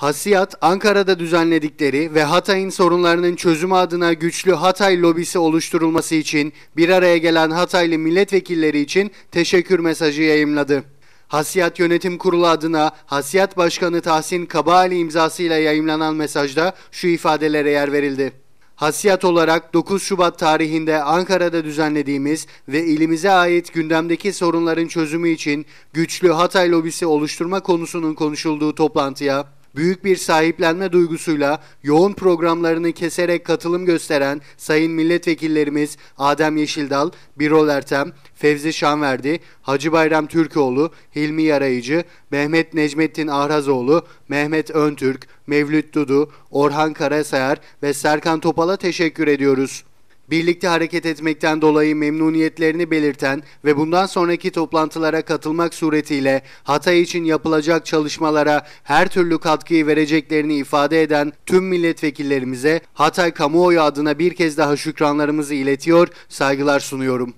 Hasiyat, Ankara'da düzenledikleri ve Hatay'ın sorunlarının çözümü adına güçlü Hatay lobisi oluşturulması için bir araya gelen Hataylı milletvekilleri için teşekkür mesajı yayımladı. Hasiyat Yönetim Kurulu adına Hasiyat Başkanı Tahsin Kabali imzasıyla yayımlanan mesajda şu ifadelere yer verildi. Hasiyat olarak 9 Şubat tarihinde Ankara'da düzenlediğimiz ve ilimize ait gündemdeki sorunların çözümü için güçlü Hatay lobisi oluşturma konusunun konuşulduğu toplantıya büyük bir sahiplenme duygusuyla yoğun programlarını keserek katılım gösteren sayın milletvekillerimiz Adem Yeşildal, Birol Ertem, Fevzi Şanverdi, Hacı Bayram Türkoğlu, Hilmi Yarayıcı, Mehmet Necmettin Ahrazoğlu, Mehmet Öntürk, Mevlüt Dudu, Orhan Karasayar ve Serkan Topal'a teşekkür ediyoruz birlikte hareket etmekten dolayı memnuniyetlerini belirten ve bundan sonraki toplantılara katılmak suretiyle Hatay için yapılacak çalışmalara her türlü katkıyı vereceklerini ifade eden tüm milletvekillerimize Hatay kamuoyu adına bir kez daha şükranlarımızı iletiyor, saygılar sunuyorum.